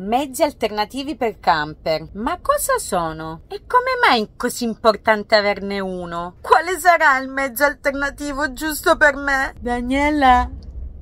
Mezzi alternativi per camper. Ma cosa sono? E come mai è così importante averne uno? Quale sarà il mezzo alternativo giusto per me? Daniela,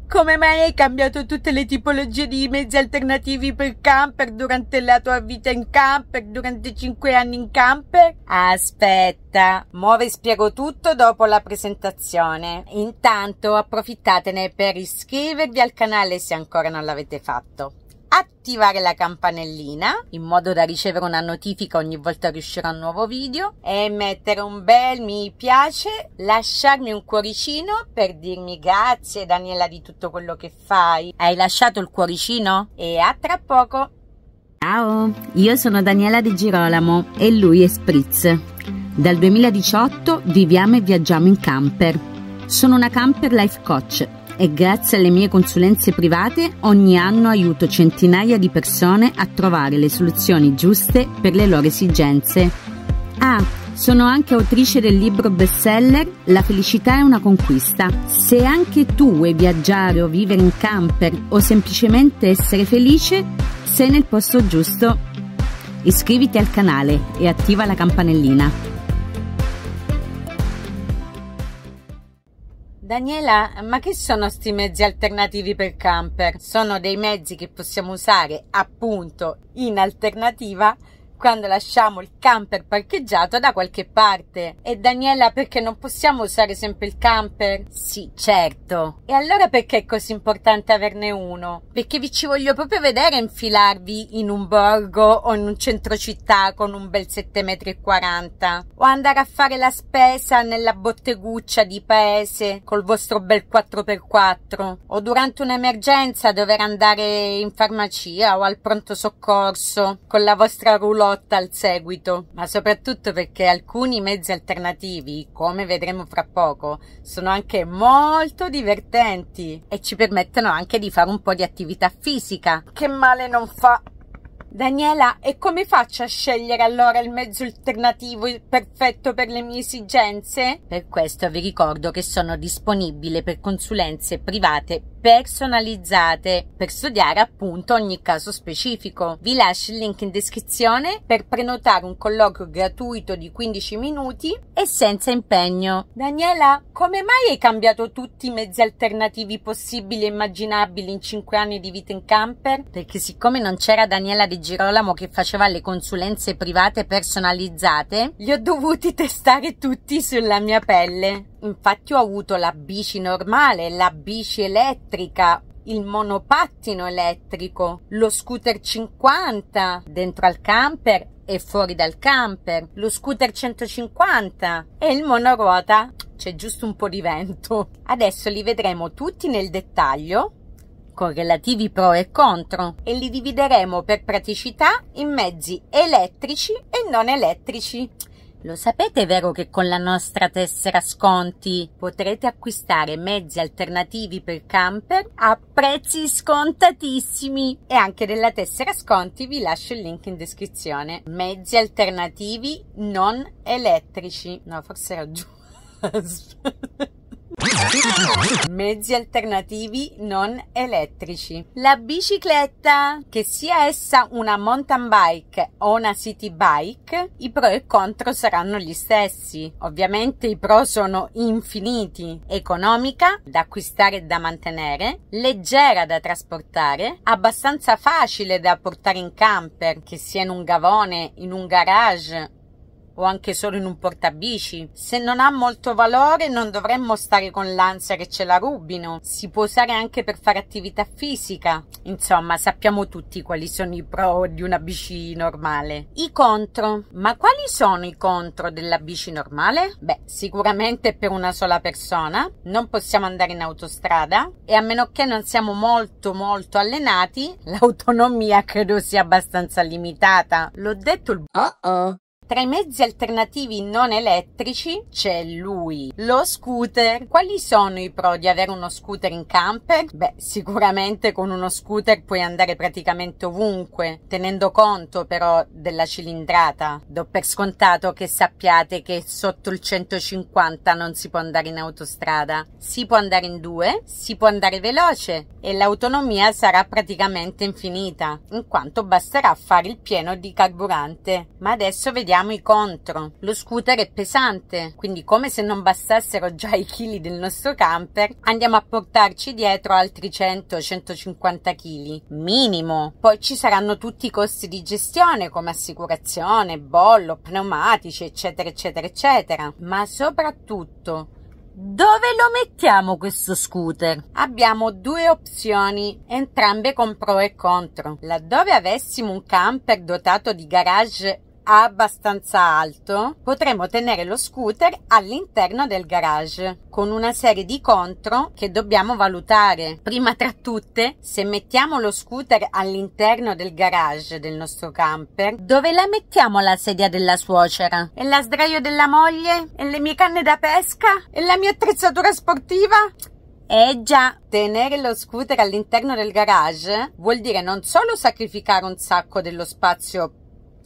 come mai hai cambiato tutte le tipologie di mezzi alternativi per camper durante la tua vita in camper, durante 5 anni in camper? Aspetta, muove e spiego tutto dopo la presentazione. Intanto approfittatene per iscrivervi al canale se ancora non l'avete fatto attivare la campanellina in modo da ricevere una notifica ogni volta che uscirà un nuovo video e mettere un bel mi piace, lasciarmi un cuoricino per dirmi grazie Daniela di tutto quello che fai. Hai lasciato il cuoricino? E a tra poco! Ciao, io sono Daniela Di Girolamo e lui è Spritz. Dal 2018 viviamo e viaggiamo in camper. Sono una camper life coach e grazie alle mie consulenze private ogni anno aiuto centinaia di persone a trovare le soluzioni giuste per le loro esigenze. Ah, sono anche autrice del libro bestseller La felicità è una conquista. Se anche tu vuoi viaggiare o vivere in camper o semplicemente essere felice, sei nel posto giusto. Iscriviti al canale e attiva la campanellina. Daniela, ma che sono questi mezzi alternativi per camper? Sono dei mezzi che possiamo usare appunto in alternativa quando lasciamo il camper parcheggiato da qualche parte. E Daniela, perché non possiamo usare sempre il camper? Sì, certo. E allora perché è così importante averne uno? Perché vi ci voglio proprio vedere infilarvi in un borgo o in un centro città con un bel 7,40 m o andare a fare la spesa nella botteguccia di paese col vostro bel 4x4 o durante un'emergenza dover andare in farmacia o al pronto soccorso con la vostra roulotte lotta al seguito, ma soprattutto perché alcuni mezzi alternativi, come vedremo fra poco, sono anche molto divertenti e ci permettono anche di fare un po' di attività fisica, che male non fa. Daniela, e come faccio a scegliere allora il mezzo alternativo perfetto per le mie esigenze? Per questo vi ricordo che sono disponibile per consulenze private personalizzate per studiare appunto ogni caso specifico. Vi lascio il link in descrizione per prenotare un colloquio gratuito di 15 minuti e senza impegno. Daniela, come mai hai cambiato tutti i mezzi alternativi possibili e immaginabili in 5 anni di vita in camper? Perché siccome non c'era Daniela di Girolamo che faceva le consulenze private personalizzate, li ho dovuti testare tutti sulla mia pelle. Infatti ho avuto la bici normale, la bici elettrica, il monopattino elettrico, lo scooter 50 dentro al camper e fuori dal camper, lo scooter 150 e il monoruota c'è giusto un po' di vento. Adesso li vedremo tutti nel dettaglio con relativi pro e contro e li divideremo per praticità in mezzi elettrici e non elettrici. Lo sapete vero che con la nostra tessera sconti potrete acquistare mezzi alternativi per camper a prezzi scontatissimi? E anche della tessera sconti vi lascio il link in descrizione. Mezzi alternativi non elettrici. No, forse era giù. Mezzi alternativi non elettrici. La bicicletta, che sia essa una mountain bike o una city bike, i pro e contro saranno gli stessi. Ovviamente i pro sono infiniti. Economica, da acquistare e da mantenere, leggera da trasportare, abbastanza facile da portare in camper, che sia in un gavone, in un garage o anche solo in un portabici. Se non ha molto valore non dovremmo stare con l'ansia che ce la rubino. Si può usare anche per fare attività fisica. Insomma, sappiamo tutti quali sono i pro di una bici normale. I contro. Ma quali sono i contro della bici normale? Beh, sicuramente per una sola persona. Non possiamo andare in autostrada e a meno che non siamo molto molto allenati, l'autonomia credo sia abbastanza limitata. L'ho detto il... Uh-oh. Ah, ah. Tra i mezzi alternativi non elettrici c'è lui, lo scooter. Quali sono i pro di avere uno scooter in camper? Beh, sicuramente con uno scooter puoi andare praticamente ovunque, tenendo conto però della cilindrata. Do per scontato che sappiate che sotto il 150 non si può andare in autostrada. Si può andare in due, si può andare veloce e l'autonomia sarà praticamente infinita, in quanto basterà fare il pieno di carburante. Ma adesso vediamo i contro. Lo scooter è pesante, quindi come se non bastassero già i chili del nostro camper, andiamo a portarci dietro altri 100-150 kg, minimo. Poi ci saranno tutti i costi di gestione come assicurazione, bollo, pneumatici, eccetera, eccetera, eccetera. Ma soprattutto dove lo mettiamo questo scooter? Abbiamo due opzioni, entrambe con pro e contro. Laddove avessimo un camper dotato di garage abbastanza alto, potremo tenere lo scooter all'interno del garage con una serie di contro che dobbiamo valutare. Prima tra tutte, se mettiamo lo scooter all'interno del garage del nostro camper, dove la mettiamo la sedia della suocera? E la sdraio della moglie? E le mie canne da pesca? E la mia attrezzatura sportiva? Eh già, tenere lo scooter all'interno del garage vuol dire non solo sacrificare un sacco dello spazio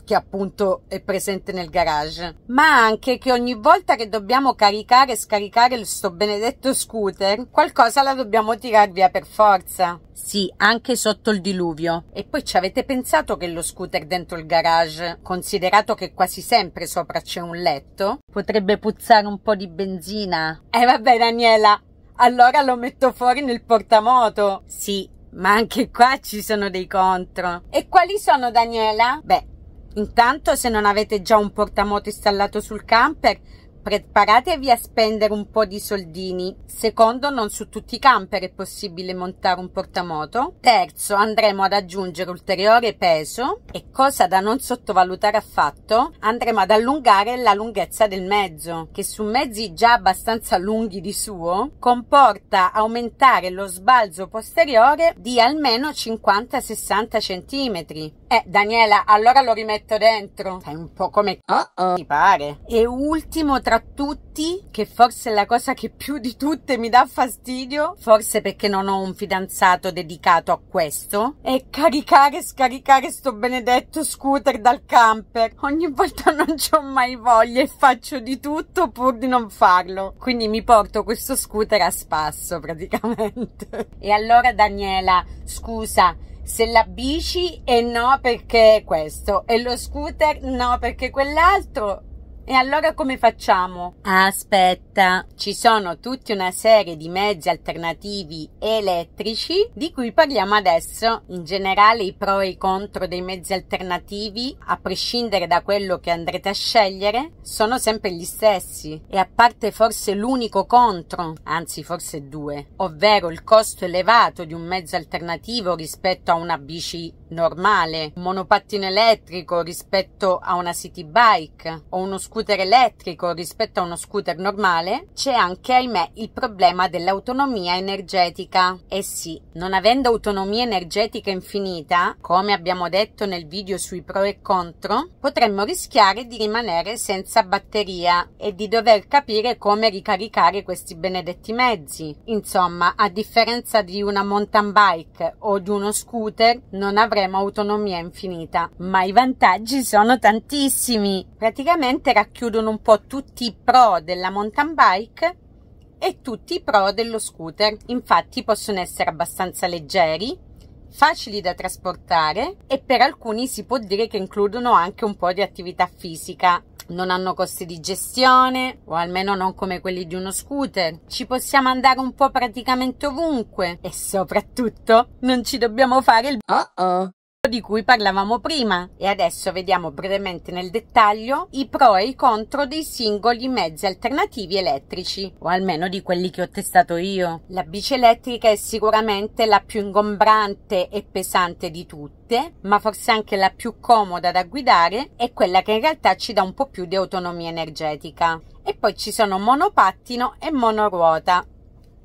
che appunto è presente nel garage, ma anche che ogni volta che dobbiamo caricare e scaricare questo benedetto scooter, qualcosa la dobbiamo tirar via per forza. Sì, anche sotto il diluvio. E poi ci avete pensato che lo scooter dentro il garage, considerato che quasi sempre sopra c'è un letto, potrebbe puzzare un po' di benzina? Eh vabbè Daniela, allora lo metto fuori nel portamoto. Sì, ma anche qua ci sono dei contro. E quali sono Daniela? Beh, Intanto se non avete già un portamoto installato sul camper, preparatevi a spendere un po' di soldini. Secondo, non su tutti i camper è possibile montare un portamoto. Terzo, andremo ad aggiungere ulteriore peso e cosa da non sottovalutare affatto, andremo ad allungare la lunghezza del mezzo, che su mezzi già abbastanza lunghi di suo comporta aumentare lo sbalzo posteriore di almeno 50-60 cm. Eh, Daniela, allora lo rimetto dentro. Fai un po' come oh oh. mi pare. E ultimo tra tutti, che forse è la cosa che più di tutte mi dà fastidio, forse perché non ho un fidanzato dedicato a questo, è caricare e scaricare sto benedetto scooter dal camper. Ogni volta non ho mai voglia e faccio di tutto pur di non farlo. Quindi mi porto questo scooter a spasso praticamente. e allora Daniela, scusa, se la bici e no perché questo e lo scooter no perché quell'altro e allora come facciamo? Aspetta, ci sono tutta una serie di mezzi alternativi elettrici di cui parliamo adesso. In generale i pro e i contro dei mezzi alternativi, a prescindere da quello che andrete a scegliere, sono sempre gli stessi. E a parte forse l'unico contro, anzi forse due, ovvero il costo elevato di un mezzo alternativo rispetto a una bici normale, un monopattino elettrico rispetto a una city bike o uno scooter scooter elettrico rispetto a uno scooter normale, c'è anche, ahimè, il problema dell'autonomia energetica. E eh sì, non avendo autonomia energetica infinita, come abbiamo detto nel video sui pro e contro, potremmo rischiare di rimanere senza batteria e di dover capire come ricaricare questi benedetti mezzi. Insomma, a differenza di una mountain bike o di uno scooter, non avremo autonomia infinita, ma i vantaggi sono tantissimi. Praticamente raccontare racchiudono un po' tutti i pro della mountain bike e tutti i pro dello scooter. Infatti possono essere abbastanza leggeri, facili da trasportare e per alcuni si può dire che includono anche un po' di attività fisica. Non hanno costi di gestione, o almeno non come quelli di uno scooter. Ci possiamo andare un po' praticamente ovunque e soprattutto non ci dobbiamo fare il. Uh-oh di cui parlavamo prima e adesso vediamo brevemente nel dettaglio i pro e i contro dei singoli mezzi alternativi elettrici o almeno di quelli che ho testato io. La bici elettrica è sicuramente la più ingombrante e pesante di tutte ma forse anche la più comoda da guidare e quella che in realtà ci dà un po' più di autonomia energetica. E poi ci sono monopattino e monoruota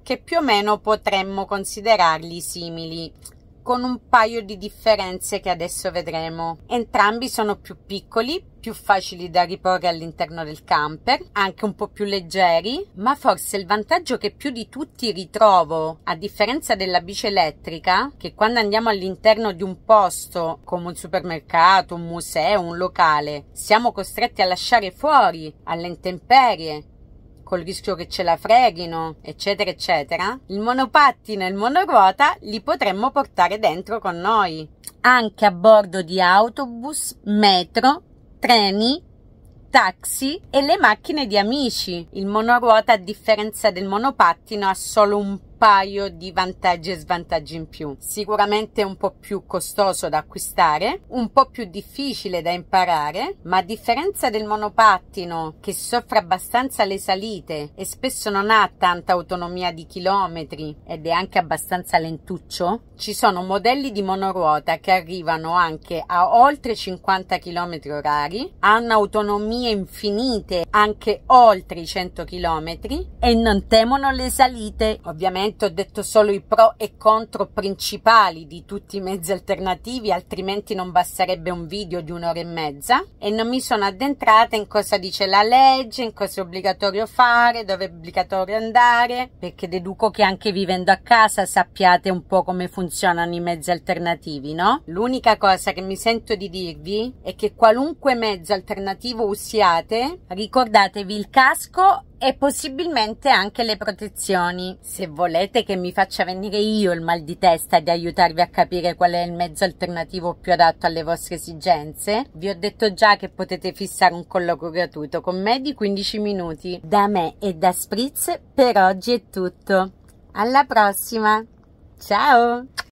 che più o meno potremmo considerarli simili con un paio di differenze che adesso vedremo. Entrambi sono più piccoli, più facili da riporre all'interno del camper, anche un po' più leggeri, ma forse il vantaggio che più di tutti ritrovo, a differenza della bici elettrica, che quando andiamo all'interno di un posto come un supermercato, un museo, un locale, siamo costretti a lasciare fuori alle intemperie col rischio che ce la freghino, eccetera, eccetera, il monopattino e il monoruota li potremmo portare dentro con noi, anche a bordo di autobus, metro, treni, taxi e le macchine di amici. Il monoruota, a differenza del monopattino, ha solo un paio di vantaggi e svantaggi in più. Sicuramente un po' più costoso da acquistare, un po' più difficile da imparare, ma a differenza del monopattino che soffre abbastanza le salite e spesso non ha tanta autonomia di chilometri ed è anche abbastanza lentuccio, ci sono modelli di monoruota che arrivano anche a oltre 50 km orari, hanno autonomie infinite anche oltre i 100 km e non temono le salite. Ovviamente ovviamente ho detto solo i pro e contro principali di tutti i mezzi alternativi, altrimenti non basterebbe un video di un'ora e mezza e non mi sono addentrata in cosa dice la legge, in cosa è obbligatorio fare, dove è obbligatorio andare, perché deduco che anche vivendo a casa sappiate un po' come funzionano i mezzi alternativi, no? L'unica cosa che mi sento di dirvi è che qualunque mezzo alternativo usiate, ricordatevi il casco e possibilmente anche le protezioni. Se volete che mi faccia venire io il mal di testa di aiutarvi a capire qual è il mezzo alternativo più adatto alle vostre esigenze, vi ho detto già che potete fissare un colloquio gratuito con me di 15 minuti. Da me e da Spritz per oggi è tutto. Alla prossima! Ciao!